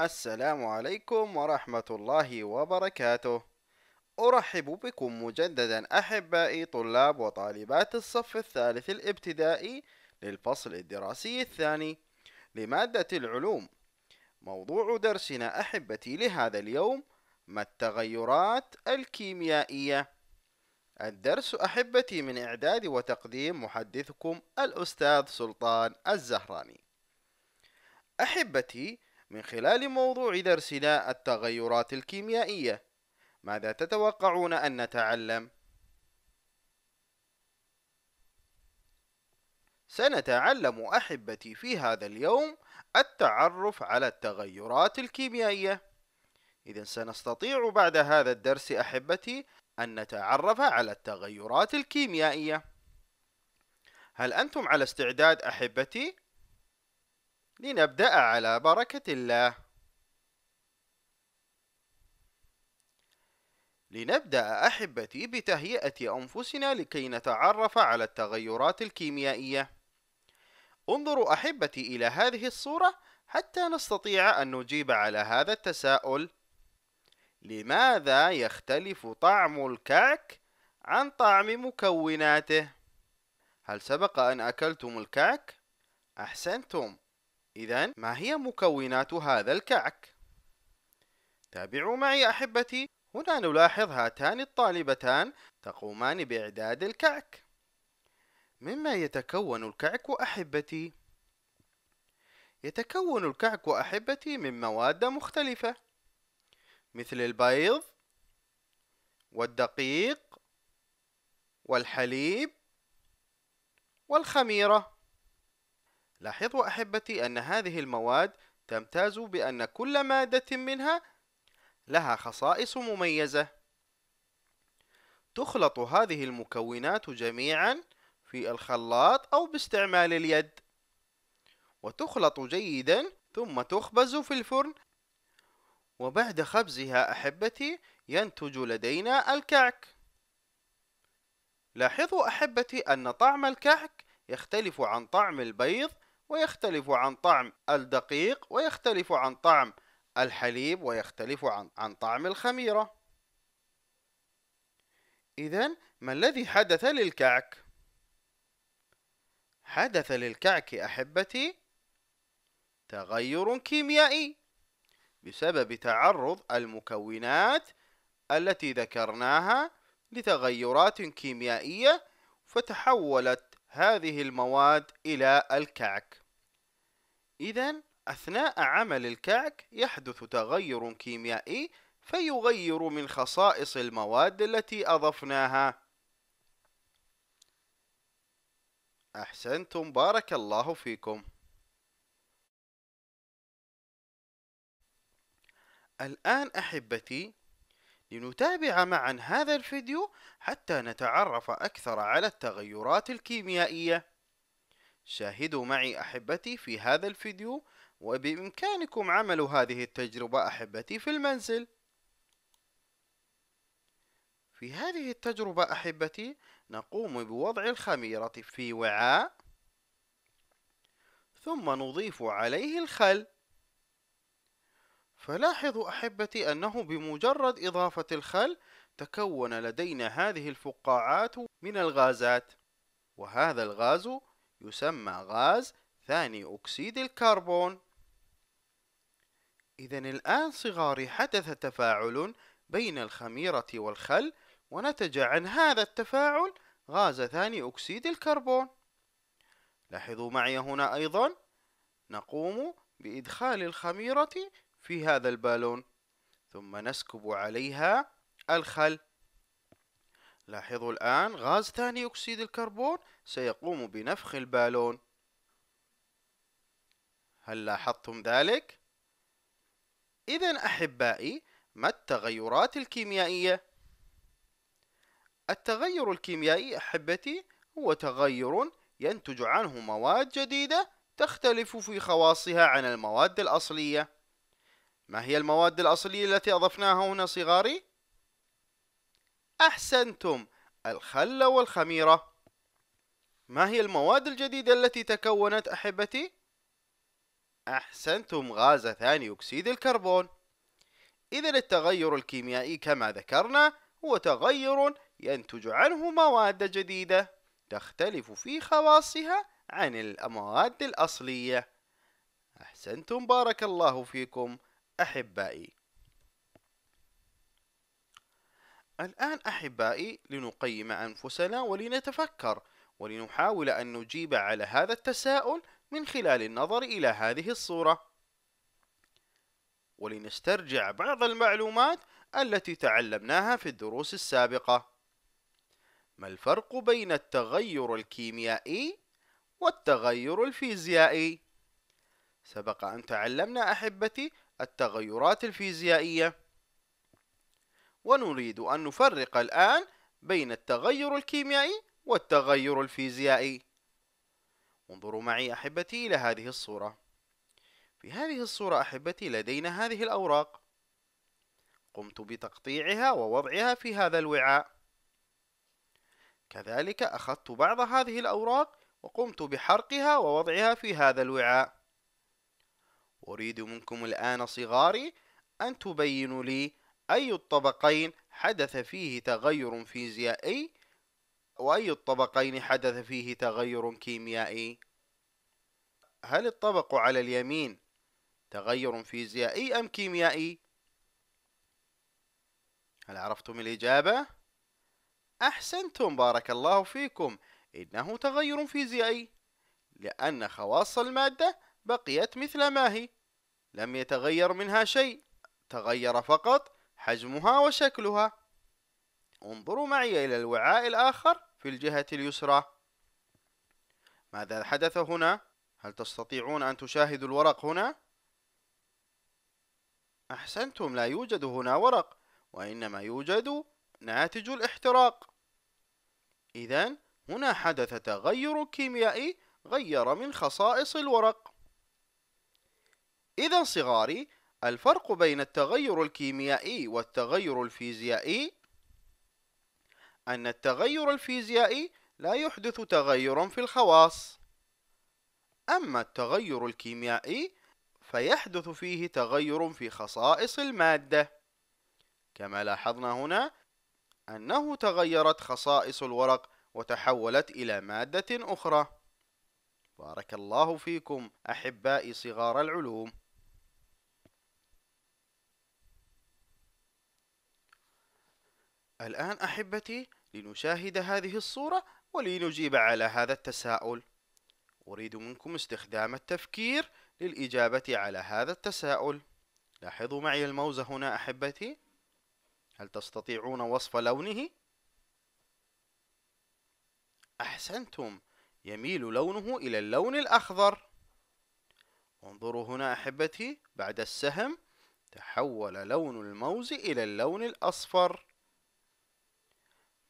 السلام عليكم ورحمة الله وبركاته أرحب بكم مجددا أحبائي طلاب وطالبات الصف الثالث الابتدائي للفصل الدراسي الثاني لمادة العلوم موضوع درسنا أحبتي لهذا اليوم ما التغيرات الكيميائية الدرس أحبتي من إعداد وتقديم محدثكم الأستاذ سلطان الزهراني أحبتي من خلال موضوع درسنا التغيرات الكيميائية ماذا تتوقعون أن نتعلم؟ سنتعلم أحبتي في هذا اليوم التعرف على التغيرات الكيميائية إذا سنستطيع بعد هذا الدرس أحبتي أن نتعرف على التغيرات الكيميائية هل أنتم على استعداد أحبتي؟ لنبدأ على بركة الله لنبدأ أحبتي بتهيئة أنفسنا لكي نتعرف على التغيرات الكيميائية انظروا أحبتي إلى هذه الصورة حتى نستطيع أن نجيب على هذا التساؤل لماذا يختلف طعم الكعك عن طعم مكوناته؟ هل سبق أن أكلتم الكعك؟ أحسنتم إذا ما هي مكونات هذا الكعك؟ تابعوا معي أحبتي هنا نلاحظ هاتان الطالبتان تقومان بإعداد الكعك مما يتكون الكعك أحبتي؟ يتكون الكعك أحبتي من مواد مختلفة مثل البيض والدقيق والحليب والخميره لاحظوا أحبتي أن هذه المواد تمتاز بأن كل مادة منها لها خصائص مميزة تخلط هذه المكونات جميعا في الخلاط أو باستعمال اليد وتخلط جيدا ثم تخبز في الفرن وبعد خبزها أحبتي ينتج لدينا الكعك لاحظوا أحبتي أن طعم الكعك يختلف عن طعم البيض ويختلف عن طعم الدقيق ويختلف عن طعم الحليب ويختلف عن, عن طعم الخميرة إذا ما الذي حدث للكعك؟ حدث للكعك أحبتي تغير كيميائي بسبب تعرض المكونات التي ذكرناها لتغيرات كيميائية فتحولت هذه المواد إلى الكعك إذا أثناء عمل الكعك يحدث تغير كيميائي فيغير من خصائص المواد التي أضفناها أحسنتم بارك الله فيكم الآن أحبتي لنتابع معا هذا الفيديو حتى نتعرف أكثر على التغيرات الكيميائية شاهدوا معي أحبتي في هذا الفيديو وبإمكانكم عمل هذه التجربة أحبتي في المنزل في هذه التجربة أحبتي نقوم بوضع الخميرة في وعاء ثم نضيف عليه الخل فلاحظوا أحبتي أنه بمجرد إضافة الخل تكون لدينا هذه الفقاعات من الغازات وهذا الغاز يسمى غاز ثاني أكسيد الكربون إذا الآن صغاري حدث تفاعل بين الخميرة والخل ونتج عن هذا التفاعل غاز ثاني أكسيد الكربون لاحظوا معي هنا أيضا نقوم بإدخال الخميرة في هذا البالون ثم نسكب عليها الخل لاحظوا الآن غاز ثاني أكسيد الكربون سيقوم بنفخ البالون هل لاحظتم ذلك؟ إذا أحبائي ما التغيرات الكيميائية؟ التغير الكيميائي أحبتي هو تغير ينتج عنه مواد جديدة تختلف في خواصها عن المواد الأصلية ما هي المواد الأصلية التي أضفناها هنا صغاري؟ أحسنتم الخل والخميرة ما هي المواد الجديدة التي تكونت أحبتي؟ أحسنتم غاز ثاني أكسيد الكربون إذا التغير الكيميائي كما ذكرنا هو تغير ينتج عنه مواد جديدة تختلف في خواصها عن المواد الأصلية أحسنتم بارك الله فيكم أحبائي الآن أحبائي لنقيم أنفسنا ولنتفكر ولنحاول أن نجيب على هذا التساؤل من خلال النظر إلى هذه الصورة ولنسترجع بعض المعلومات التي تعلمناها في الدروس السابقة ما الفرق بين التغير الكيميائي والتغير الفيزيائي؟ سبق أن تعلمنا أحبتي التغيرات الفيزيائية ونريد أن نفرق الآن بين التغير الكيميائي والتغير الفيزيائي انظروا معي أحبتي إلى هذه الصورة في هذه الصورة أحبتي لدينا هذه الأوراق قمت بتقطيعها ووضعها في هذا الوعاء كذلك أخذت بعض هذه الأوراق وقمت بحرقها ووضعها في هذا الوعاء أريد منكم الآن صغاري أن تبينوا لي أي الطبقين حدث فيه تغير فيزيائي وأي الطبقين حدث فيه تغير كيميائي هل الطبق على اليمين تغير فيزيائي أم كيميائي هل عرفتم الإجابة؟ أحسنتم بارك الله فيكم إنه تغير فيزيائي لأن خواص المادة بقيت مثل ما هي لم يتغير منها شيء تغير فقط حجمها وشكلها انظروا معي إلى الوعاء الآخر في الجهة اليسرى ماذا حدث هنا؟ هل تستطيعون أن تشاهدوا الورق هنا؟ أحسنتم لا يوجد هنا ورق وإنما يوجد ناتج الاحتراق إذا هنا حدث تغير كيميائي غير من خصائص الورق إذا صغاري الفرق بين التغير الكيميائي والتغير الفيزيائي أن التغير الفيزيائي لا يحدث تغير في الخواص أما التغير الكيميائي فيحدث فيه تغير في خصائص المادة كما لاحظنا هنا أنه تغيرت خصائص الورق وتحولت إلى مادة أخرى بارك الله فيكم أحبائي صغار العلوم الآن أحبتي لنشاهد هذه الصورة ولنجيب على هذا التساؤل أريد منكم استخدام التفكير للإجابة على هذا التساؤل لاحظوا معي الموز هنا أحبتي هل تستطيعون وصف لونه؟ أحسنتم يميل لونه إلى اللون الأخضر انظروا هنا أحبتي بعد السهم تحول لون الموز إلى اللون الأصفر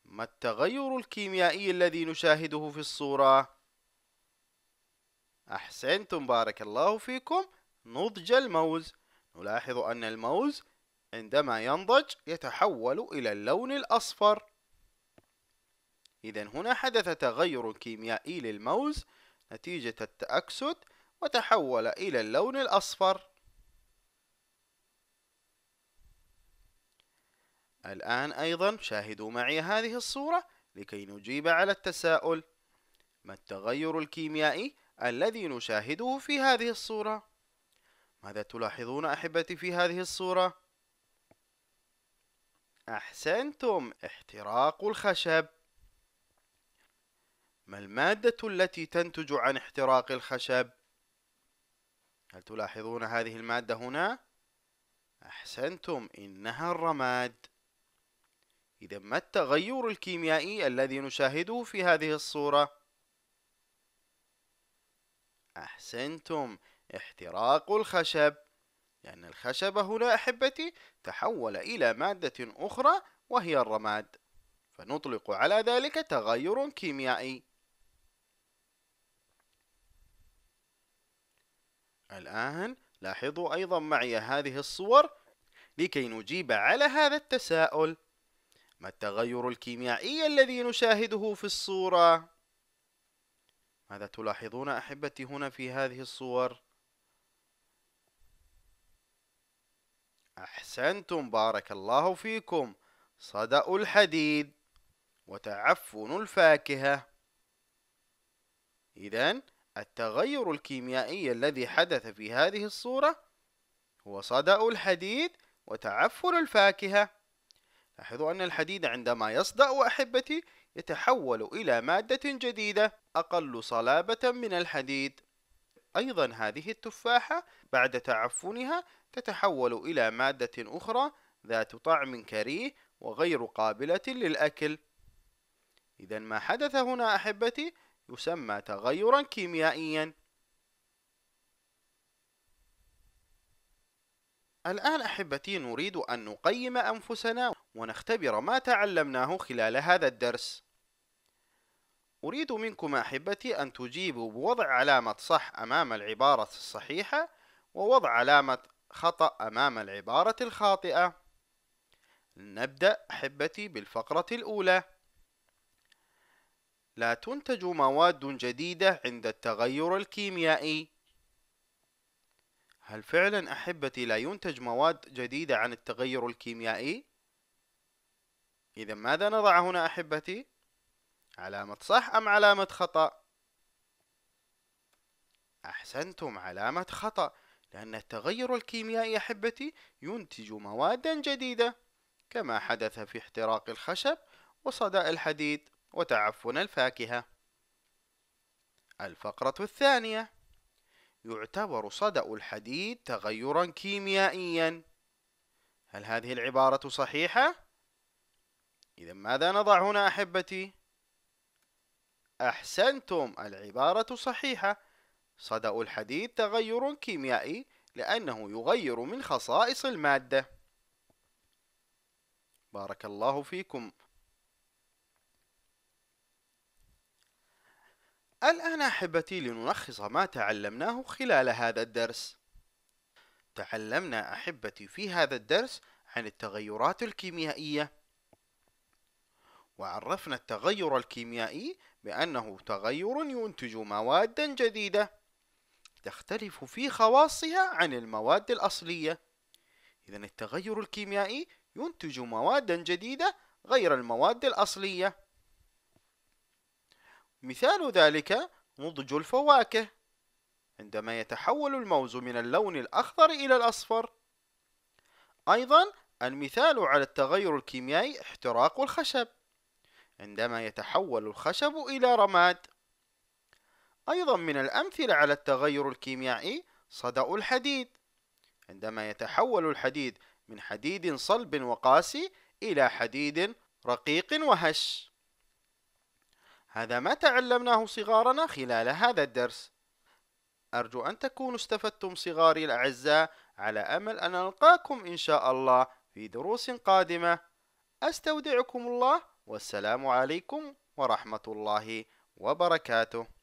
ما التغير الكيميائي الذي نشاهده في الصورة؟ أحسنتم بارك الله فيكم نضج الموز نلاحظ أن الموز عندما ينضج يتحول إلى اللون الأصفر إذا هنا حدث تغير كيميائي للموز نتيجة التأكسد وتحول إلى اللون الأصفر الآن أيضا شاهدوا معي هذه الصورة لكي نجيب على التساؤل ما التغير الكيميائي الذي نشاهده في هذه الصورة؟ ماذا تلاحظون أحبتي في هذه الصورة؟ أحسنتم احتراق الخشب ما المادة التي تنتج عن احتراق الخشب؟ هل تلاحظون هذه المادة هنا؟ أحسنتم إنها الرماد إذا ما التغير الكيميائي الذي نشاهده في هذه الصورة؟ أحسنتم احتراق الخشب لأن يعني الخشب هنا أحبتي تحول إلى مادة أخرى وهي الرماد فنطلق على ذلك تغير كيميائي الآن لاحظوا أيضا معي هذه الصور لكي نجيب على هذا التساؤل ما التغير الكيميائي الذي نشاهده في الصورة؟ ماذا تلاحظون أحبتي هنا في هذه الصور؟ أحسنتم بارك الله فيكم صدأ الحديد وتعفن الفاكهة إذا التغير الكيميائي الذي حدث في هذه الصورة هو صدأ الحديد وتعفن الفاكهة لاحظوا أن الحديد عندما يصدأ وأحبتي يتحول إلى مادة جديدة أقل صلابة من الحديد أيضا هذه التفاحة بعد تعفنها تتحول إلى مادة أخرى ذات طعم كريه وغير قابلة للأكل إذا ما حدث هنا أحبتي يسمى تغيرا كيميائيا الآن أحبتي نريد أن نقيم أنفسنا ونختبر ما تعلمناه خلال هذا الدرس أريد منكم أحبتي أن تجيبوا بوضع علامة صح أمام العبارة الصحيحة ووضع علامة خطأ أمام العبارة الخاطئة نبدأ أحبتي بالفقرة الأولى لا تنتج مواد جديدة عند التغير الكيميائي هل فعلا أحبتي لا ينتج مواد جديدة عن التغير الكيميائي؟ إذا ماذا نضع هنا أحبتي؟ علامة صح أم علامة خطأ؟ أحسنتم علامة خطأ لأن التغير الكيميائي أحبتي ينتج موادا جديدة كما حدث في احتراق الخشب وصداء الحديد وتعفن الفاكهة الفقرة الثانية يعتبر صدأ الحديد تغيرا كيميائيا هل هذه العبارة صحيحة؟ إذا ماذا نضع هنا أحبتي؟ أحسنتم العبارة صحيحة صدأ الحديد تغير كيميائي لأنه يغير من خصائص المادة بارك الله فيكم الآن أحبتي لنلخص ما تعلمناه خلال هذا الدرس. تعلمنا أحبتي في هذا الدرس عن التغيرات الكيميائية، وعرفنا التغير الكيميائي بأنه تغير ينتج موادا جديدة تختلف في خواصها عن المواد الأصلية. إذا التغير الكيميائي ينتج موادا جديدة غير المواد الأصلية. مثال ذلك نضج الفواكه عندما يتحول الموز من اللون الأخضر إلى الأصفر أيضا المثال على التغير الكيميائي احتراق الخشب عندما يتحول الخشب إلى رماد أيضا من الأمثلة على التغير الكيميائي صدأ الحديد عندما يتحول الحديد من حديد صلب وقاسي إلى حديد رقيق وهش هذا ما تعلمناه صغارنا خلال هذا الدرس أرجو أن تكونوا استفدتم صغاري الأعزاء على أمل أن ألقاكم إن شاء الله في دروس قادمة أستودعكم الله والسلام عليكم ورحمة الله وبركاته